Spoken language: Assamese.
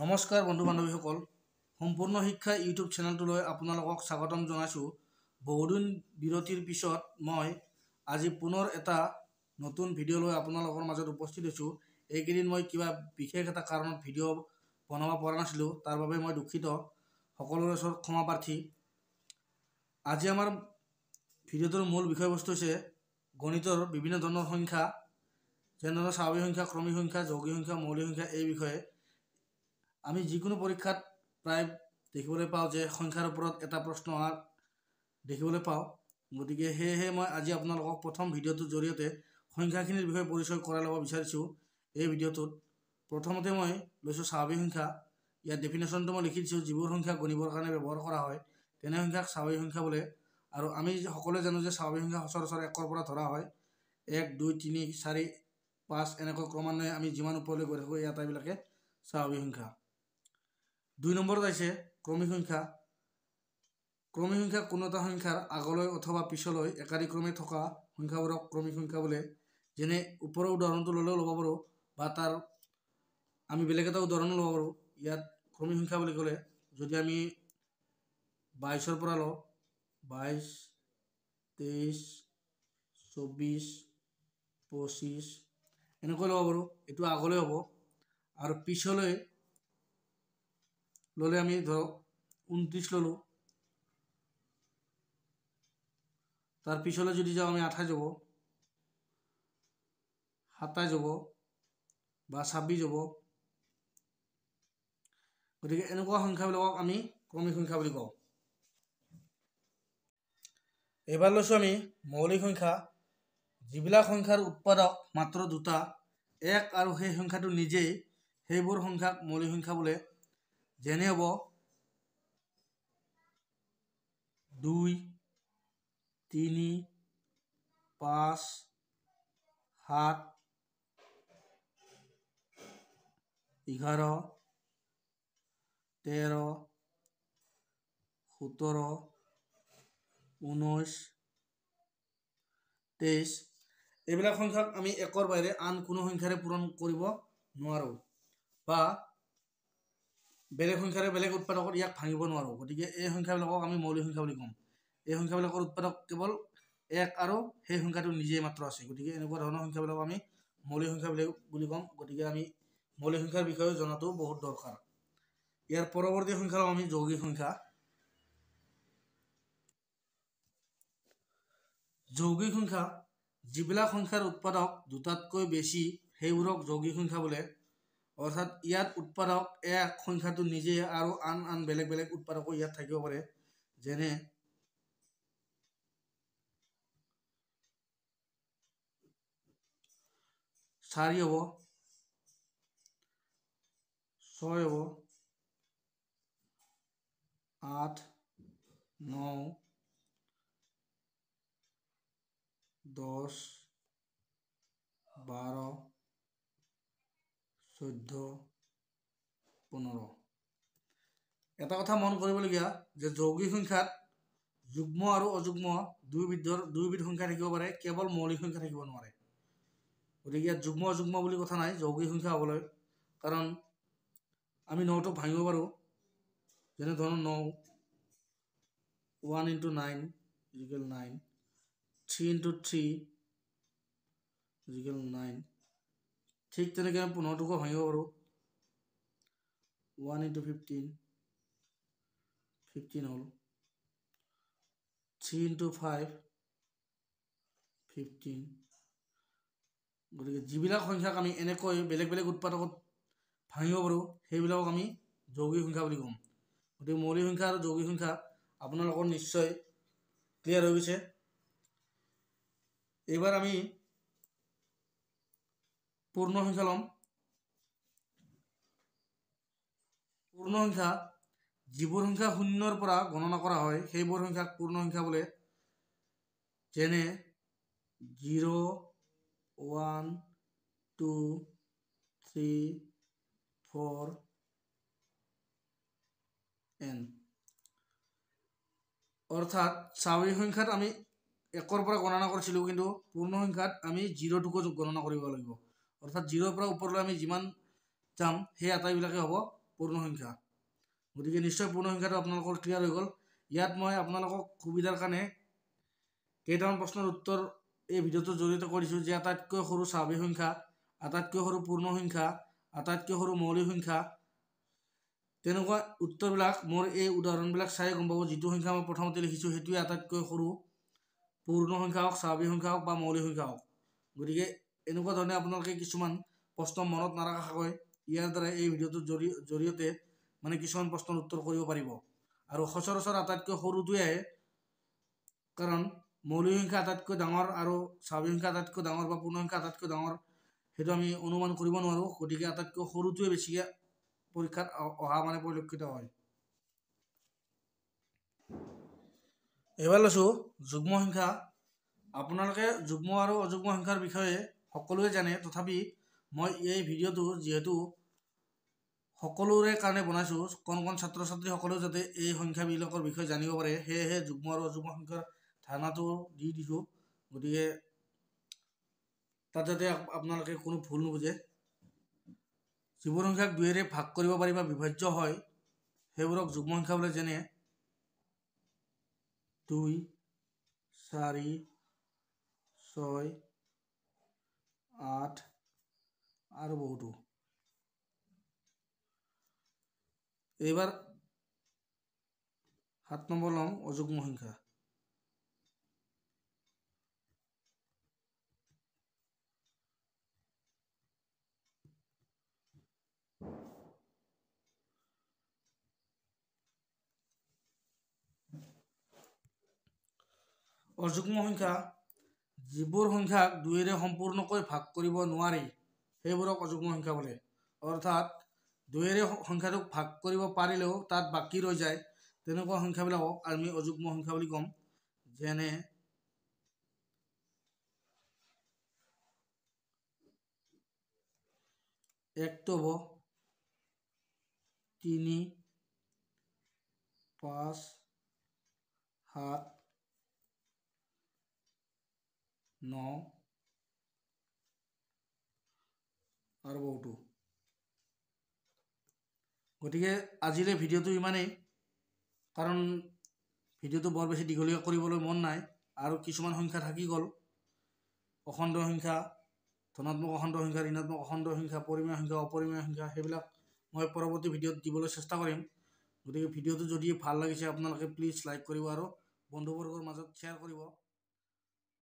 নমস্কাৰ বন্ধু বান্ধৱীসকল সম্পূৰ্ণ শিক্ষা ইউটিউব চেনেলটোলৈ আপোনালোকক স্বাগতম জনাইছোঁ বহুদিন বিৰতিৰ পিছত মই আজি পুনৰ এটা নতুন ভিডিঅ' লৈ আপোনালোকৰ মাজত উপস্থিত হৈছোঁ এইকেইদিন মই কিবা বিশেষ এটা কাৰণত ভিডিঅ' বনাব পৰা নাছিলোঁ তাৰ বাবে মই দুখিত সকলোৰে ওচৰত ক্ষমা প্ৰাৰ্থী আজি আমাৰ ভিডিঅ'টোৰ মূল বিষয়বস্তু হৈছে গণিতৰ বিভিন্ন ধৰণৰ সংখ্যা যেনেধৰণৰ স্বাভাৱিক সংখ্যা ক্ৰমিক সংখ্যা যৌগিক সংখ্যা মৌলিক সংখ্যা এই বিষয়ে আমি যিকোনো পৰীক্ষাত প্ৰায় দেখিবলৈ পাওঁ যে সংখ্যাৰ ওপৰত এটা প্ৰশ্ন অহা দেখিবলৈ পাওঁ গতিকে সেয়েহে মই আজি আপোনালোকক প্ৰথম ভিডিঅ'টোৰ জৰিয়তে সংখ্যাখিনিৰ বিষয়ে পৰিচয় কৰাই ল'ব বিচাৰিছোঁ এই ভিডিঅ'টোত প্ৰথমতে মই লৈছোঁ স্বাভাৱিক সংখ্যা ইয়াৰ ডেফিনেশ্যনটো মই লিখিছোঁ যিবোৰ সংখ্যা গণিবৰ কাৰণে ব্যৱহাৰ কৰা হয় তেনে সংখ্যাক স্বাভাৱিক সংখ্যা বোলে আৰু আমি সকলোৱে জানো যে স্বাভাৱিক সংখ্যা সচৰাচৰ একৰ পৰা ধৰা হয় এক দুই তিনি চাৰি পাঁচ এনেকৈ ক্ৰমান্বয়ে আমি যিমান ওপৰলৈ গৈ থাকোঁ এই আটাইবিলাকে স্বাভাৱিক সংখ্যা দুই নম্বৰত আহিছে ক্ৰমিক সংখ্যা ক্ৰমিক সংখ্যা কোনো এটা সংখ্যাৰ আগলৈ অথবা পিছলৈ একাধিক্ৰমে থকা সংখ্যাবোৰক ক্ৰমিক সংখ্যা বোলে যেনে ওপৰৰ উদাহৰণটো ল'লেও ল'ব পাৰোঁ বা তাৰ আমি বেলেগ এটা উদাহৰণো ল'ব পাৰোঁ ইয়াত ক্ৰমিক সংখ্যা বুলি ক'লে যদি আমি বাইছৰ পৰা লওঁ বাইছ তেইছ চৌব্বিছ পঁচিছ এনেকৈ ল'ব পাৰোঁ এইটো আগলৈ হ'ব আৰু পিছলৈ ললে আমি ধরো উনত্রিশ ললো তার পিছলে যদি যাও আমি আঠাই যাব সাতাই যাব বা ছাব্বিশ হব গতি এনেকুৱা সংখ্যাবিলাকক আমি ক্ৰমিক সংখ্যা বুলি কওঁ এবাৰ লৈছোঁ আমি মৌলিক সংখ্যা যিবিলাক সংখ্যাৰ উৎপাদক মাত্ৰ দুটা এক আৰু সেই সংখ্যাটো নিজেই সেইবোৰ সংখ্যাক মৌলিক সংখ্যা বোলে যেনে হ'ব দুই তিনি পাঁচ সাত এঘাৰ তেৰ সোতৰ ঊনৈছ তেইছ এইবিলাক সংখ্যাক আমি একৰ বাহিৰে আন কোনো সংখ্যাৰে পূৰণ কৰিব নোৱাৰোঁ বা বেলেগ সংখ্যাৰে বেলেগ উৎপাদকত ইয়াক ভাঙিব নোৱাৰোঁ গতিকে এই সংখ্যাবিলাকক আমি মৌলিক সংখ্যা বুলি ক'ম এই সংখ্যাবিলাকৰ উৎপাদক কেৱল এক আৰু সেই সংখ্যাটো নিজেই মাত্ৰ আছে গতিকে এনেকুৱা ধৰণৰ সংখ্যাবিলাকক আমি মৌলিক সংখ্যাবিলাক বুলি ক'ম গতিকে আমি মৌলিক সংখ্যাৰ বিষয়েও জনাটো বহুত দৰকাৰ ইয়াৰ পৰৱৰ্তী সংখ্যা আমি যৌগিক সংখ্যা যৌগিক সংখ্যা যিবিলাক সংখ্যাৰ উৎপাদক দুটাতকৈ বেছি সেইবোৰক যৌগিক সংখ্যা বোলে অৰ্থাৎ ইয়াত উৎপাদক এক সংখ্যাটো নিজে আৰু আন আন বেলেগ বেলেগ উৎপাদকো ইয়াত থাকিব পাৰে যেনে চাৰি হ'ব ছয় হ'ব আঠ ন দহ বাৰ চৈধ্য পোন্ধৰ এটা কথা মন কৰিবলগীয়া যে যৌগিক সংখ্যাত যুগ্ম আৰু অযুগ্ম দুয়োবিধৰ দুয়োবিধ সংখ্যা থাকিব পাৰে কেৱল মৌলিক সংখ্যা থাকিব নোৱাৰে গতিকে ইয়াত যুগ্ম অযুগ্ম বুলি কথা নাই যৌগিক সংখ্যা হ'বলৈ কাৰণ আমি নটো ভাঙিব পাৰোঁ যেনেধৰণৰ ন one into nine equal nine three into three equal nine ঠিক তেনেকৈ আমি পোন্ধৰ টুকুৰা ভাঙিব পাৰোঁ ওৱান ইণ্টু ফিফটিন ফিফটিন হ'ল থ্ৰী ইণ্টু ফাইভ ফিফটিন গতিকে যিবিলাক সংখ্যাক আমি এনেকৈ বেলেগ বেলেগ উৎপাদকত ভাঙিব পাৰোঁ সেইবিলাকক আমি যৌগিক সংখ্যা বুলি ক'ম গতিকে মৌলিক সংখ্যা আৰু যৌগিক সংখ্যা আপোনালোকৰ নিশ্চয় ক্লিয়াৰ হৈ গৈছে এইবাৰ আমি পূর্ণ সংখ্যা লম পূর্ণ সংখ্যা যব সংখ্যা শূন্যর পর গণনা করা হয় সেইব সংখ্যাক পূর্ণ সংখ্যা বলে যে zero one two three four N অর্থাৎ চাবি সংখ্যাত আমি একর পর গণনা করছিল কিন্তু পূর্ণ সংখ্যাত আমি জিরোটুকু গণনা করবো অৰ্থাৎ জিৰ'ৰ পৰা ওপৰলৈ আমি যিমান যাম সেই আটাইবিলাকে হ'ব পূৰ্ণ সংখ্যা গতিকে নিশ্চয় পূৰ্ণ সংখ্যাটো আপোনালোকৰ ক্লিয়াৰ হৈ গ'ল ইয়াত মই আপোনালোকক সুবিধাৰ কাৰণে কেইটামান প্ৰশ্নৰ উত্তৰ এই ভিডিঅ'টোৰ জৰিয়তে কৰিছোঁ যে আটাইতকৈ সৰু স্বাভাৱিক সংখ্যা আটাইতকৈ সৰু পূৰ্ণ সংখ্যা আটাইতকৈ সৰু মৌলিক সংখ্যা তেনেকুৱা উত্তৰবিলাক মোৰ এই উদাহৰণবিলাক চাই গম পাব যিটো সংখ্যা মই প্ৰথমতে লিখিছোঁ সেইটোৱে আটাইতকৈ সৰু পূৰ্ণ সংখ্যা হওক স্বাভাৱিক সংখ্যা হওক বা মৌলিক সংখ্যা হওক গতিকে এনেকুৱা ধৰণে আপোনালোকে কিছুমান প্ৰশ্ন মনত নাৰাখাকৈ ইয়াৰ দ্বাৰা এই ভিডিঅ'টোৰ জৰি জৰিয়তে মানে কিছুমান প্ৰশ্নৰ উত্তৰ কৰিব পাৰিব আৰু সচৰাচৰ আটাইতকৈ সৰুটোৱে আহে কাৰণ মৌলিক সংখ্যা আটাইতকৈ ডাঙৰ আৰু স্বাভাৱিক সংখ্যা আটাইতকৈ ডাঙৰ বা পূৰ্ণ সংখ্যা আটাইতকৈ ডাঙৰ সেইটো আমি অনুমান কৰিব নোৱাৰোঁ গতিকে আটাইতকৈ সৰুটোৱে বেছিকৈ পৰীক্ষাত অহা মানে পৰিলক্ষিত হয় এইবাৰ লৈছোঁ যুগ্ম সংখ্যা আপোনালোকে যুগ্ম আৰু অযুগ্ম সংখ্যাৰ বিষয়ে সকলোৱে জানে তথাপি মই এই ভিডিঅ'টো যিহেতু সকলোৰে কাৰণে বনাইছোঁ কণ কণ ছাত্ৰ ছাত্ৰীসকলেও যাতে এই সংখ্যাবিলাকৰ বিষয়ে জানিব পাৰে সেয়েহে যুগ্ম আৰু অযুগ্ম সংখ্যাৰ ধাৰণাটো দি দিছোঁ গতিকে তাত যাতে আপোনালোকে কোনো ভুল নুবুজে যিবোৰ সংখ্যাক দুয়েৰে ভাগ কৰিব পাৰি বা বিভাজ্য হয় সেইবোৰক যুগ্ম সংখ্যা বোলে যেনে দুই চাৰি ছয় 8 আৰু বহুত এবাৰ 7 নম্বৰলৈ অযুগ্ম সংখ্যা অযুগ্ম সংখ্যা যিবোৰ সংখ্যাক দুয়েৰে সম্পূৰ্ণকৈ ভাগ কৰিব নোৱাৰি সেইবোৰক অযুগ্ম সংখ্যা বোলে অৰ্থাৎ দুয়েৰে সংখ্যাটোক ভাগ কৰিব পাৰিলেও তাত বাকী ৰৈ যায় তেনেকুৱা সংখ্যাবিলাকক আমি অযুগ্ম সংখ্যা বুলি ক'ম যেনে একটো হ'ব তিনি পাঁচ সাত नौ और बहुत गति के आज भिडिओ इमे कारण भिडिओ बड़ बेसि दीघलिया मन ना और किसान संख्या थकी गल अखंड संख्या धनत्मक अखंड संख्या ऋणात्मक अखंड संख्या परिमय संख्या अपरिमय संख्या सभी मैं परवर्त भिडिओ दी चेस्ा करम गए भिडिओ भल लगे अपना प्लीज लाइक और बंधुबर्गर मजदूर शेयर कर